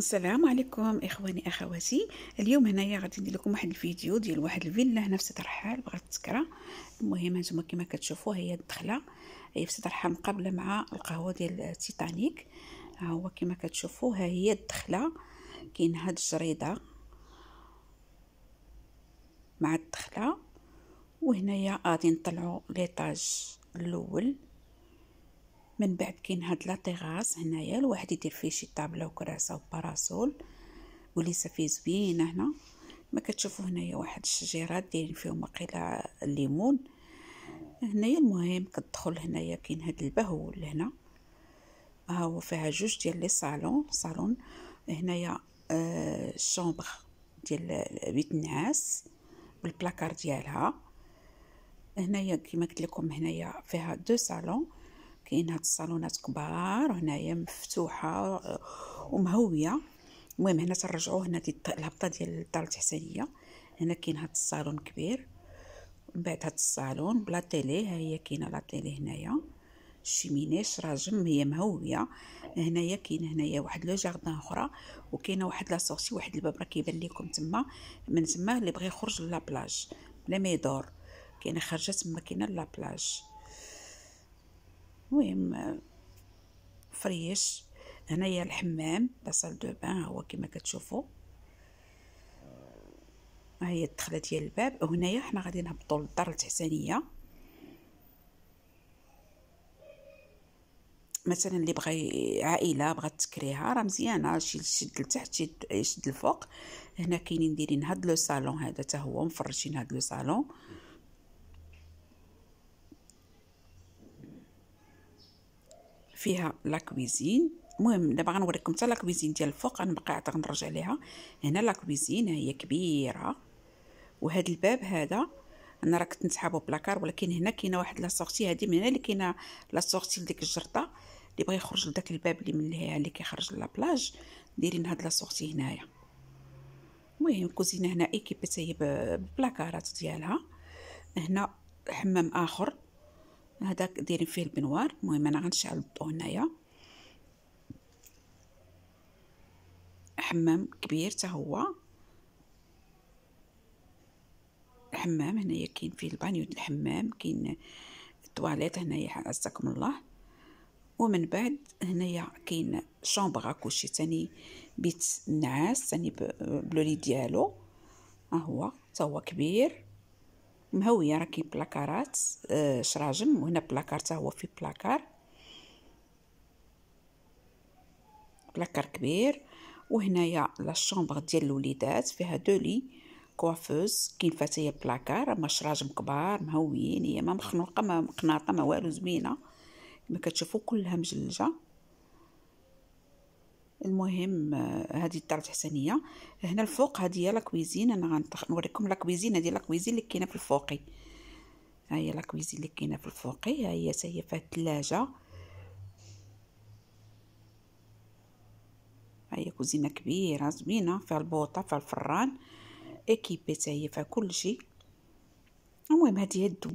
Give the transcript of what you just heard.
السلام عليكم اخواني اخواتي اليوم هنايا غادي ندير لكم واحد الفيديو ديال واحد الفيلا هنا في سترحال بغات تسكرى المهم هانتوما كما كتشوفوا هي الدخله هي في سترحال مقابله مع القهوه ديال تيتانيك ها هو كما كتشوفوا ها هي الدخله كاين هاد الجريده مع الدخله وهنايا غادي نطلعوا ليطاج الاول من بعد كاين هاد لا تيغاس هنايا الواحد يدير فيه شي طابله وكراسه وباراسول ولي فيه زوينه هنا ما كتشوفوا هنايا واحد الشجيرات دايرين فيهم وقيله الليمون هنايا المهم كتدخل هنايا كاين هاد البهو لهنا ها هو فيها جوج ديال لي صالون صالون هنايا آه ديال بيت النعاس بالبلاكار ديالها هنايا كما قلت لكم هنايا فيها دو صالون كاين هاد الصالونات كبار هنايا مفتوحه آه، ومهويه المهم هنا ترجعوا هنا دي الهبطه ديال الدار التحسانيه هنا كاين هاد الصالون كبير من بعد هاد الصالون بلا تيلي ها هي كاينه لا تيلي هنايا الشيميني شراجم هي مهويه هنايا كاين هنايا واحد لو جاردان اخرى وكاينه واحد لا سورتي واحد الباب راه كيبان لكم تما من تما اللي بغى يخرج لابلاج بلا ما يدور كاينه خرجت تما كاينه بلاج. المهم فريش هنايا الحمام لا دو بان هو كما كتشوفوا ها هي الدخله ديال الباب وهنايا حنا غادي نهبطوا للدار التحسانيه مثلا اللي بغى عائله بغات تكريها راه مزيانه شي شد لتحت شي يشد الفوق هنا كاينين دايرين هاد لو صالون هذا حتى هو مفرشين هاد لو صالون فيها لا كويزين المهم دابا غنوريكم حتى لا كويزين ديال الفوق غنبقى عاد غنرجع ليها هنا لا كويزين هي كبيره وهذا الباب هذا انا راه كنت نسحابو بلاكار ولكن هنا كاينه واحد لا سورتي هادي من هنا اللي كاينه لا سورتي لديك الجرطه اللي بغى يخرج لداك الباب اللي من ليها اللي كيخرج لابلاج دايرين هاد لا سورتي هنايا المهم الكوزينه هنا ايكيبي حتى هي بالبلاكارات ديالها هنا حمام اخر هذاك دايرين فيه البنوار المهم انا غنشعل الضو هنايا حمام كبير حتى هو الحمام هنايا كاين فيه البانيو ديال الحمام كاين التواليت هنايا عزكم الله ومن بعد هنايا كاين شومبغ كلشي تاني بيت النعاس تاني بلولي ديالو ها هو حتى هو كبير مهويه راه كاين بلاكارات آه شراجم وهنا بلاكار هو في بلاكار بلاكار كبير وهنايا لا شومبر ديال الوليدات فيها دو لي كوافوز كاين فتايا بلاكار ما شراجم كبار مهويين هي ما مخنوقه ما مقناطه ما والو زوينه كما كتشوفوا كلها مجلجه المهم هذه الدار التحتانيه هنا الفوق هذه هي لاكويزين انا غنوريكم لاكويزين هذه لاكويزين اللي كاينه في الفوقي ها هي لاكويزين اللي كاينه في الفوقي ها هي هي فيها الثلاجه ها هي كوزينه كبيره زوينه فيها البوطه فيها الفران اكيبي حتى هي فيها كلشي المهم هذه هي الدو